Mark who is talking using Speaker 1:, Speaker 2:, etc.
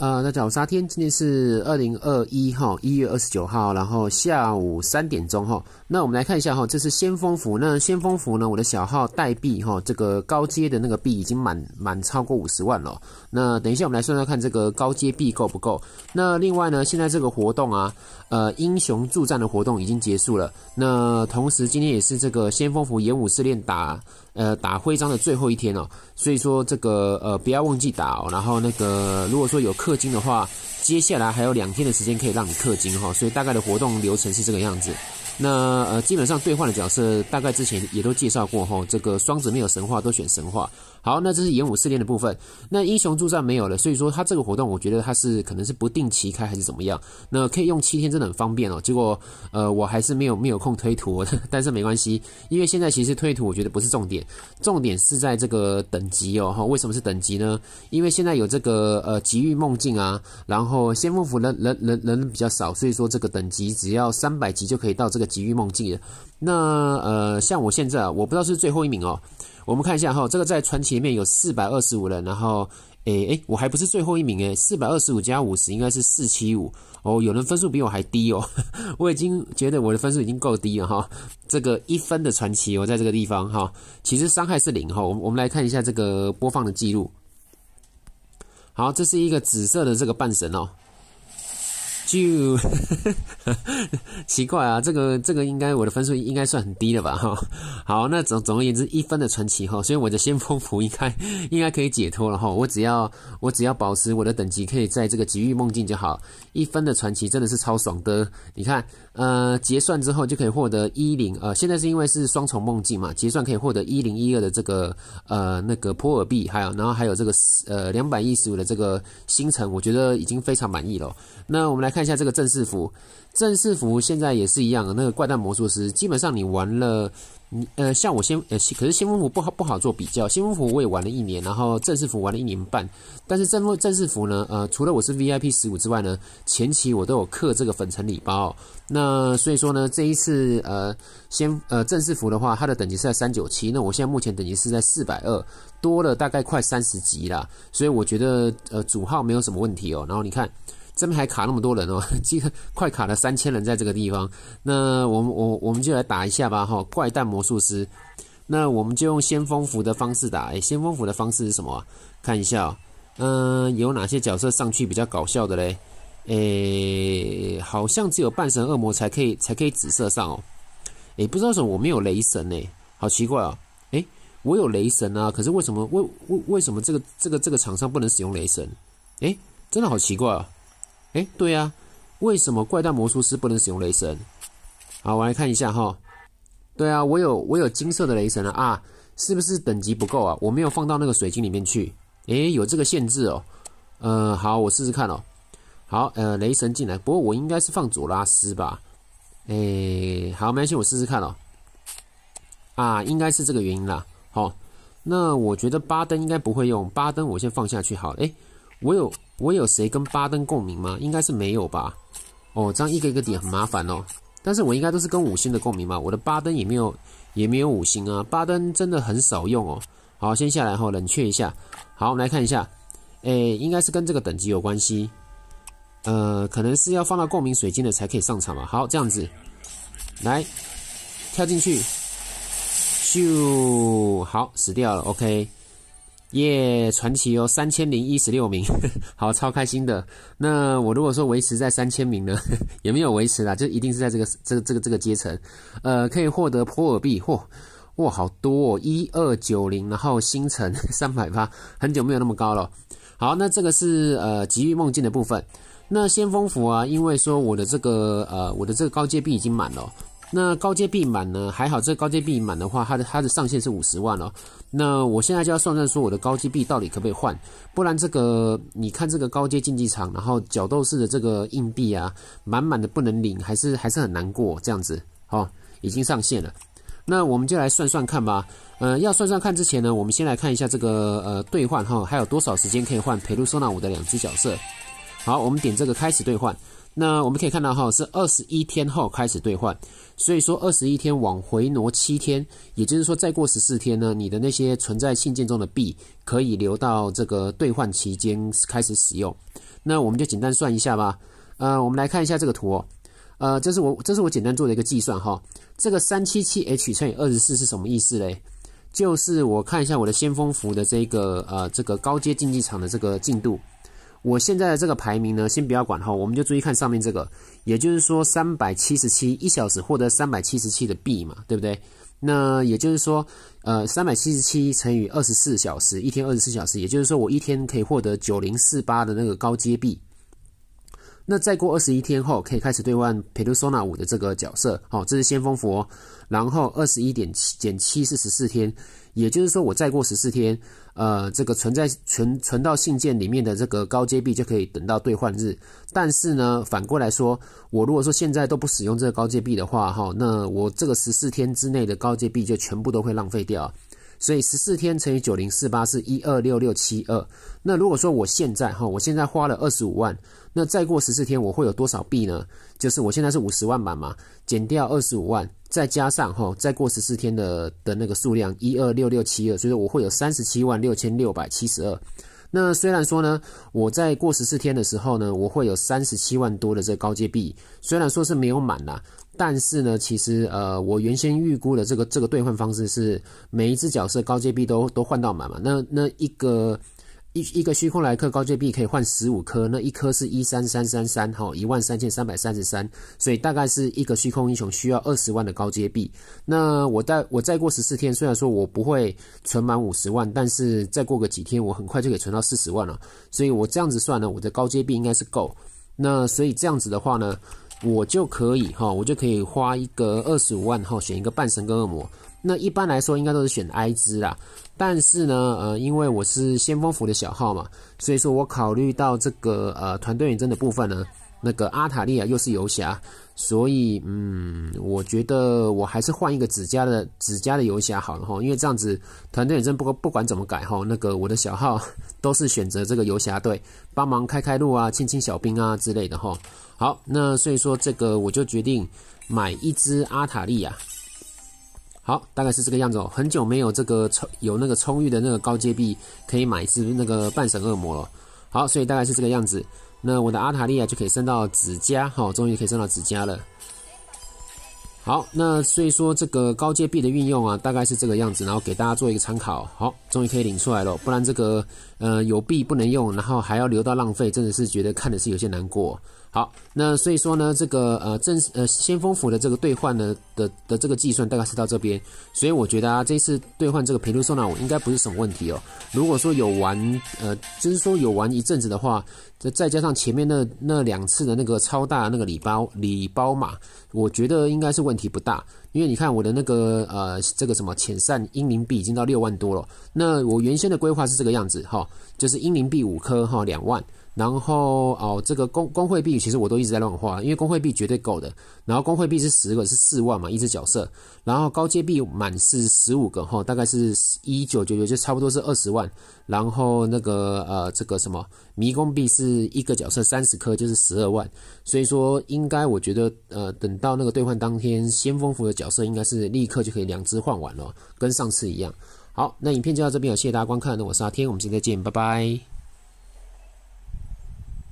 Speaker 1: 呃，大家好，我是阿天，今天是二零二一哈一月二十九号，然后下午三点钟哈。那我们来看一下哈，这是先锋服。那先锋服呢，我的小号代币哈，这个高阶的那个币已经满满超过五十万了。那等一下我们来算算看，这个高阶币够不够？那另外呢，现在这个活动啊，呃，英雄助战的活动已经结束了。那同时今天也是这个先锋服演武试炼打呃打徽章的最后一天哦，所以说这个呃不要忘记打哦。然后那个如果说有客氪金的话，接下来还有两天的时间可以让你氪金哈，所以大概的活动流程是这个样子。那呃，基本上兑换的角色大概之前也都介绍过哈，这个双子没有神话都选神话。好，那这是演武试炼的部分。那英雄助战没有了，所以说它这个活动我觉得它是可能是不定期开还是怎么样。那可以用七天真的很方便哦。结果呃，我还是没有没有空推图，但是没关系，因为现在其实推图我觉得不是重点，重点是在这个等级哦。哈，为什么是等级呢？因为现在有这个呃极域梦。境啊，然后先锋府人人人人比较少，所以说这个等级只要三百级就可以到这个极域梦境了。那呃，像我现在，我不知道是最后一名哦。我们看一下哈，这个在传奇里面有四百二十五人，然后诶诶，我还不是最后一名哎，四百二十五加五十应该是四七五哦。有人分数比我还低哦，我已经觉得我的分数已经够低了哈。这个一分的传奇哦，在这个地方哈，其实伤害是零哈。我们我们来看一下这个播放的记录。好，这是一个紫色的这个半神哦。就 奇怪啊，这个这个应该我的分数应该算很低的吧哈。好，那总总而言之，一分的传奇哈，所以我的先锋符应该应该可以解脱了哈。我只要我只要保持我的等级可以在这个极域梦境就好。一分的传奇真的是超爽的，你看呃结算之后就可以获得一零呃现在是因为是双重梦境嘛，结算可以获得一零一二的这个呃那个普尔币，还有然后还有这个呃两百一十五的这个星辰，我觉得已经非常满意了。那我们来看。看一下这个正式服，正式服现在也是一样，那个怪诞魔术师基本上你玩了，你呃像我先呃，可是先锋服不好不好做比较，先锋服我也玩了一年，然后正式服玩了一年半，但是正正正式服呢，呃，除了我是 VIP 十五之外呢，前期我都有刻这个粉尘礼包，那所以说呢，这一次呃先呃正式服的话，它的等级是在三九七，那我现在目前等级是在四百二，多了大概快三十级啦，所以我觉得呃主号没有什么问题哦，然后你看。这边还卡那么多人哦，这 个快卡了三千人在这个地方。那我们我我们就来打一下吧，哈！怪诞魔术师。那我们就用先锋符的方式打。哎，先锋符的方式是什么？看一下，嗯，有哪些角色上去比较搞笑的嘞？诶，好像只有半神恶魔才可以才可以紫色上哦。诶，不知道为什么，我没有雷神哎，好奇怪哦。诶，我有雷神啊，可是为什么为为为什么这个这个这个场上不能使用雷神？诶，真的好奇怪啊！哎，对呀，为什么怪诞魔术师不能使用雷神？好，我来看一下哈。对啊，我有我有金色的雷神了啊！是不是等级不够啊？我没有放到那个水晶里面去。哎，有这个限制哦。呃，好，我试试看哦。好，呃，雷神进来，不过我应该是放佐拉斯吧。哎，好，没关系，我试试看哦。啊，应该是这个原因啦。好，那我觉得巴登应该不会用。巴登，我先放下去好。哎，我有。我有谁跟巴登共鸣吗？应该是没有吧。哦，这样一个一个点很麻烦哦。但是我应该都是跟五星的共鸣吧。我的巴登也没有，也没有五星啊。巴登真的很少用哦。好，先下来后冷却一下。好，我们来看一下。诶，应该是跟这个等级有关系。呃，可能是要放到共鸣水晶的才可以上场吧。好，这样子来跳进去。咻，好，死掉了。OK。耶，传奇哦，三千零一十六名，好超开心的。那我如果说维持在三千名呢，也没有维持啦，就一定是在这个这个这个这个阶层，呃，可以获得普尔币，嚯，哇，好多，哦，一二九零，然后星辰 三百八，很久没有那么高了。好，那这个是呃极域梦境的部分，那先锋符啊，因为说我的这个呃我的这个高阶币已经满了。那高阶币满呢？还好，这高阶币满的话，它的它的上限是五十万哦。那我现在就要算算说我的高阶币到底可不可以换，不然这个你看这个高阶竞技场，然后角斗士的这个硬币啊，满满的不能领，还是还是很难过这样子哦，已经上线了。那我们就来算算看吧。呃，要算算看之前呢，我们先来看一下这个呃兑换哈，还有多少时间可以换裴露收纳五的两只角色？好，我们点这个开始兑换。那我们可以看到，哈，是二十一天后开始兑换，所以说二十一天往回挪七天，也就是说再过十四天呢，你的那些存在信件中的币可以留到这个兑换期间开始使用。那我们就简单算一下吧，呃，我们来看一下这个图，呃，这是我这是我简单做的一个计算哈，这个三七七 H 乘以二十四是什么意思嘞？就是我看一下我的先锋服的这个呃这个高阶竞技场的这个进度。我现在的这个排名呢，先不要管哈，我们就注意看上面这个，也就是说三百七十七一小时获得三百七十七的币嘛，对不对？那也就是说，呃，三百七十七乘以二十四小时，一天二十四小时，也就是说我一天可以获得九零四八的那个高阶币。那再过二十一天后，可以开始兑换培露索纳五的这个角色，哦，这是先锋服，然后二十一点七减七是十四天。也就是说，我再过十四天，呃，这个存在存存到信件里面的这个高阶币就可以等到兑换日。但是呢，反过来说，我如果说现在都不使用这个高阶币的话，哈，那我这个十四天之内的高阶币就全部都会浪费掉。所以十四天乘以九零四八是一二六六七二。那如果说我现在哈，我现在花了二十五万，那再过十四天我会有多少币呢？就是我现在是五十万嘛，减掉二十五万。再加上哈，再过十四天的的那个数量一二六六七二，所以说我会有三十七万六千六百七十二。那虽然说呢，我在过十四天的时候呢，我会有三十七万多的这个高阶币，虽然说是没有满啦，但是呢，其实呃，我原先预估的这个这个兑换方式是每一只角色高阶币都都换到满嘛。那那一个。一一个虚空来客高阶币可以换十五颗，那一颗是一三三三三，哈，一万三千三百三十三，所以大概是一个虚空英雄需要二十万的高阶币。那我再我再过十四天，虽然说我不会存满五十万，但是再过个几天，我很快就可以存到四十万了。所以我这样子算呢，我的高阶币应该是够。那所以这样子的话呢？我就可以哈，我就可以花一个二十五万哈，选一个半神跟恶魔。那一般来说应该都是选 I 兹啦，但是呢，呃，因为我是先锋服的小号嘛，所以说我考虑到这个呃团队远征的部分呢，那个阿塔利亚又是游侠。所以，嗯，我觉得我还是换一个指甲的指甲的游侠好了哈，因为这样子团队认真，不不管怎么改哈，那个我的小号 都是选择这个游侠队帮忙开开路啊、清清小兵啊之类的哈。好，那所以说这个我就决定买一只阿塔利亚。好，大概是这个样子哦。很久没有这个充有那个充裕的那个高阶币可以买一只那个半神恶魔了。好，所以大概是这个样子。那我的阿塔利亚就可以升到紫加，好，终于可以升到紫加了。好，那所以说这个高阶币的运用啊，大概是这个样子，然后给大家做一个参考。好，终于可以领出来了，不然这个呃有币不能用，然后还要留到浪费，真的是觉得看的是有些难过。好，那所以说呢，这个呃正呃先锋府的这个兑换呢的的这个计算大概是到这边，所以我觉得啊，这次兑换这个陪路收纳我应该不是什么问题哦。如果说有玩呃，就是说有玩一阵子的话，再再加上前面那那两次的那个超大那个礼包礼包码，我觉得应该是问。题。题不大。因为你看我的那个呃，这个什么遣散英灵币已经到六万多了。那我原先的规划是这个样子哈，就是英灵币五颗哈两万，然后哦这个公工会币其实我都一直在乱花，因为工会币绝对够的。然后工会币是十个是四万嘛，一只角色。然后高阶币满是十五个哈，大概是一九九九就差不多是二十万。然后那个呃这个什么迷宫币是一个角色三十颗，就是十二万。所以说应该我觉得呃等到那个兑换当天先锋服的。角色应该是立刻就可以两只换完了，跟上次一样。好，那影片就到这边了，谢谢大家观看。那我是阿天，我们下次再见，拜拜。